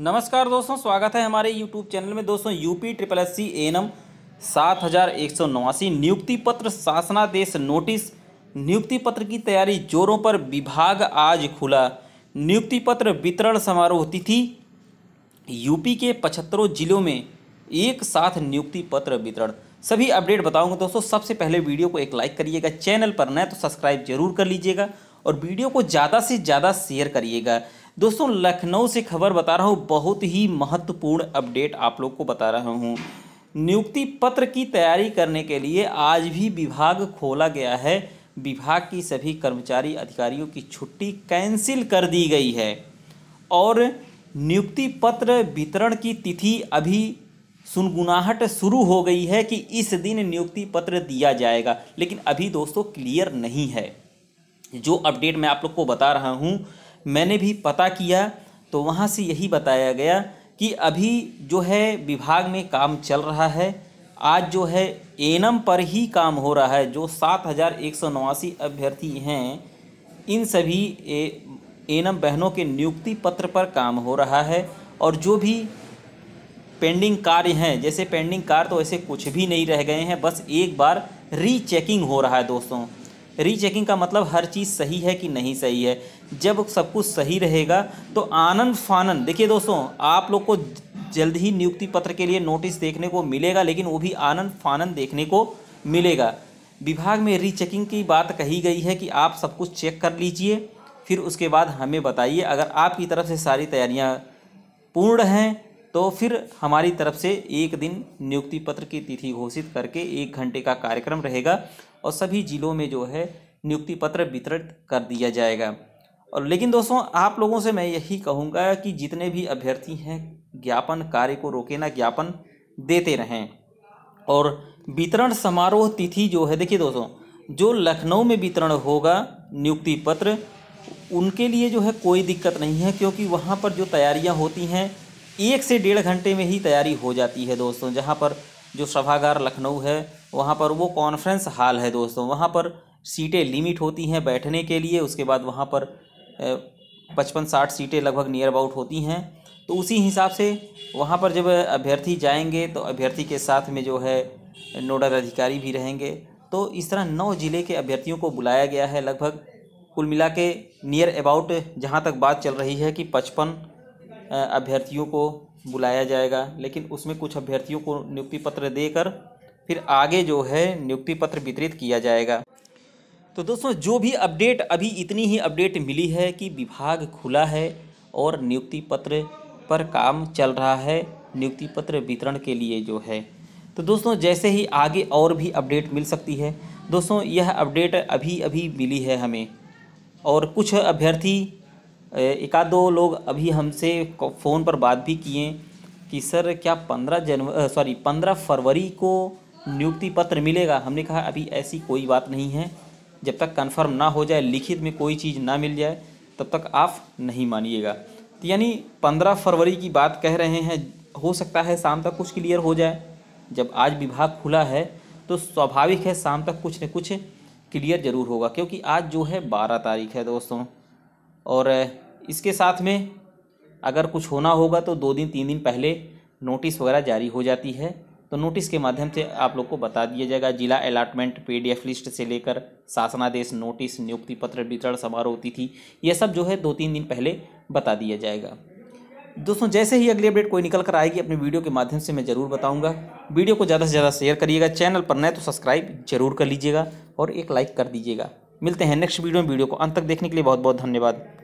नमस्कार दोस्तों स्वागत है हमारे यूट्यूब चैनल में दोस्तों यूपी ट्रिपल एस सी एन एनम सात हज़ार एक सौ नवासी नियुक्ति पत्र शासनादेश नोटिस नियुक्ति पत्र की तैयारी जोरों पर विभाग आज खुला नियुक्ति पत्र वितरण समारोह तिथि यूपी के पचहत्तरों जिलों में एक साथ नियुक्ति पत्र वितरण सभी अपडेट बताऊंगा दोस्तों सबसे पहले वीडियो को एक लाइक करिएगा चैनल पर नए तो सब्सक्राइब जरूर कर लीजिएगा और वीडियो को ज़्यादा से ज़्यादा शेयर करिएगा दोस्तों लखनऊ से खबर बता रहा हूँ बहुत ही महत्वपूर्ण अपडेट आप लोग को बता रहा हूँ नियुक्ति पत्र की तैयारी करने के लिए आज भी विभाग खोला गया है विभाग की सभी कर्मचारी अधिकारियों की छुट्टी कैंसिल कर दी गई है और नियुक्ति पत्र वितरण की तिथि अभी सुनगुनाहट शुरू हो गई है कि इस दिन नियुक्ति पत्र दिया जाएगा लेकिन अभी दोस्तों क्लियर नहीं है जो अपडेट मैं आप लोग को बता रहा हूँ मैंने भी पता किया तो वहाँ से यही बताया गया कि अभी जो है विभाग में काम चल रहा है आज जो है एनम पर ही काम हो रहा है जो सात हज़ार एक सौ नवासी अभ्यर्थी हैं इन सभी ए, एनम बहनों के नियुक्ति पत्र पर काम हो रहा है और जो भी पेंडिंग कार्य हैं जैसे पेंडिंग कार्य तो ऐसे कुछ भी नहीं रह गए हैं बस एक बार रीचेकिंग हो रहा है दोस्तों रीचेकिंग का मतलब हर चीज़ सही है कि नहीं सही है जब सब कुछ सही रहेगा तो आनंद फानंद देखिए दोस्तों आप लोग को जल्द ही नियुक्ति पत्र के लिए नोटिस देखने को मिलेगा लेकिन वो भी आनंद फानंद देखने को मिलेगा विभाग में रीचेकिंग की बात कही गई है कि आप सब कुछ चेक कर लीजिए फिर उसके बाद हमें बताइए अगर आपकी तरफ से सारी तैयारियाँ पूर्ण हैं तो फिर हमारी तरफ से एक दिन नियुक्ति पत्र की तिथि घोषित करके एक घंटे का कार्यक्रम रहेगा और सभी जिलों में जो है नियुक्ति पत्र वितरित कर दिया जाएगा और लेकिन दोस्तों आप लोगों से मैं यही कहूँगा कि जितने भी अभ्यर्थी हैं ज्ञापन कार्य को रोके ना ज्ञापन देते रहें और वितरण समारोह तिथि जो है देखिए दोस्तों जो लखनऊ में वितरण होगा नियुक्ति पत्र उनके लिए जो है कोई दिक्कत नहीं है क्योंकि वहाँ पर जो तैयारियाँ होती हैं एक से डेढ़ घंटे में ही तैयारी हो जाती है दोस्तों जहाँ पर जो सभागार लखनऊ है वहाँ पर वो कॉन्फ्रेंस हॉल है दोस्तों वहाँ पर सीटें लिमिट होती हैं बैठने के लिए उसके बाद वहाँ पर पचपन साठ सीटें लगभग नियर अबाउट होती हैं तो उसी हिसाब से वहाँ पर जब अभ्यर्थी जाएंगे तो अभ्यर्थी के साथ में जो है नोडल अधिकारी भी रहेंगे तो इस तरह नौ ज़िले के अभ्यर्थियों को बुलाया गया है लगभग कुल मिला के नियर अबाउट जहाँ तक बात चल रही है कि पचपन अभ्यर्थियों को बुलाया जाएगा लेकिन उसमें कुछ अभ्यर्थियों को नियुक्ति पत्र देकर फिर आगे जो है नियुक्ति पत्र वितरित किया जाएगा तो दोस्तों जो भी अपडेट अभी इतनी ही अपडेट मिली है कि विभाग खुला है और नियुक्ति पत्र पर काम चल रहा है नियुक्ति पत्र वितरण के लिए जो है तो दोस्तों जैसे ही आगे और भी अपडेट मिल सकती है दोस्तों यह अपडेट अभी अभी मिली है हमें और कुछ अभ्यर्थी एक आध दो लोग अभी हमसे फ़ोन पर बात भी किए कि सर क्या पंद्रह जनवरी सॉरी पंद्रह फरवरी को नियुक्ति पत्र मिलेगा हमने कहा अभी ऐसी कोई बात नहीं है जब तक कन्फर्म ना हो जाए लिखित में कोई चीज़ ना मिल जाए तब तक आप नहीं मानिएगा तो यानी पंद्रह फरवरी की बात कह रहे हैं हो सकता है शाम तक कुछ क्लियर हो जाए जब आज विभाग खुला है तो स्वाभाविक है शाम तक कुछ न कुछ क्लियर ज़रूर होगा क्योंकि आज जो है बारह तारीख है दोस्तों और इसके साथ में अगर कुछ होना होगा तो दो दिन तीन दिन पहले नोटिस वगैरह जारी हो जाती है तो नोटिस के माध्यम से आप लोग को बता दिया जाएगा जिला अलाटमेंट पीडीएफ लिस्ट से लेकर शासनादेश नोटिस नियुक्ति पत्र वितरण समारोह तिथि ये सब जो है दो तीन दिन पहले बता दिया जाएगा दोस्तों जैसे ही अगली अपडेट कोई निकल कर आएगी अपने वीडियो के माध्यम से मैं ज़रूर बताऊंगा वीडियो को ज़्यादा से ज़्यादा शेयर करिएगा चैनल पर नए तो सब्सक्राइब जरूर कर लीजिएगा और एक लाइक कर दीजिएगा मिलते हैं नेक्स्ट वीडियो में वीडियो को अंत तक देखने के लिए बहुत बहुत धन्यवाद